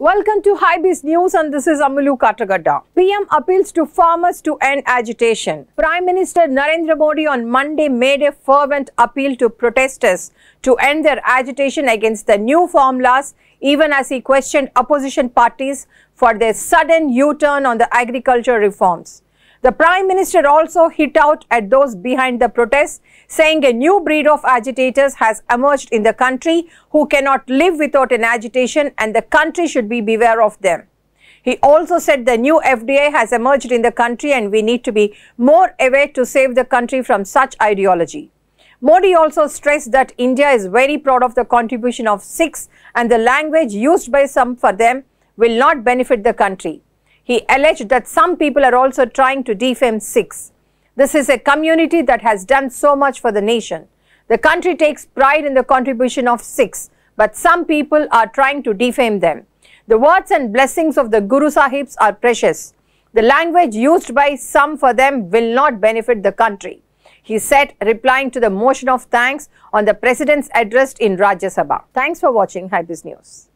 Welcome to Highbeast News and this is Amulu Katagadda. PM appeals to farmers to end agitation. Prime Minister Narendra Modi on Monday made a fervent appeal to protesters to end their agitation against the new formulas even as he questioned opposition parties for their sudden U-turn on the agriculture reforms. The Prime Minister also hit out at those behind the protests, saying a new breed of agitators has emerged in the country who cannot live without an agitation and the country should be beware of them. He also said the new FDA has emerged in the country and we need to be more aware to save the country from such ideology. Modi also stressed that India is very proud of the contribution of Sikhs and the language used by some for them will not benefit the country. He alleged that some people are also trying to defame Sikhs. This is a community that has done so much for the nation. The country takes pride in the contribution of Sikhs, but some people are trying to defame them. The words and blessings of the Guru Sahibs are precious. The language used by some for them will not benefit the country. He said, replying to the motion of thanks on the President's address in Rajya Sabha. Thanks for watching Hype's News.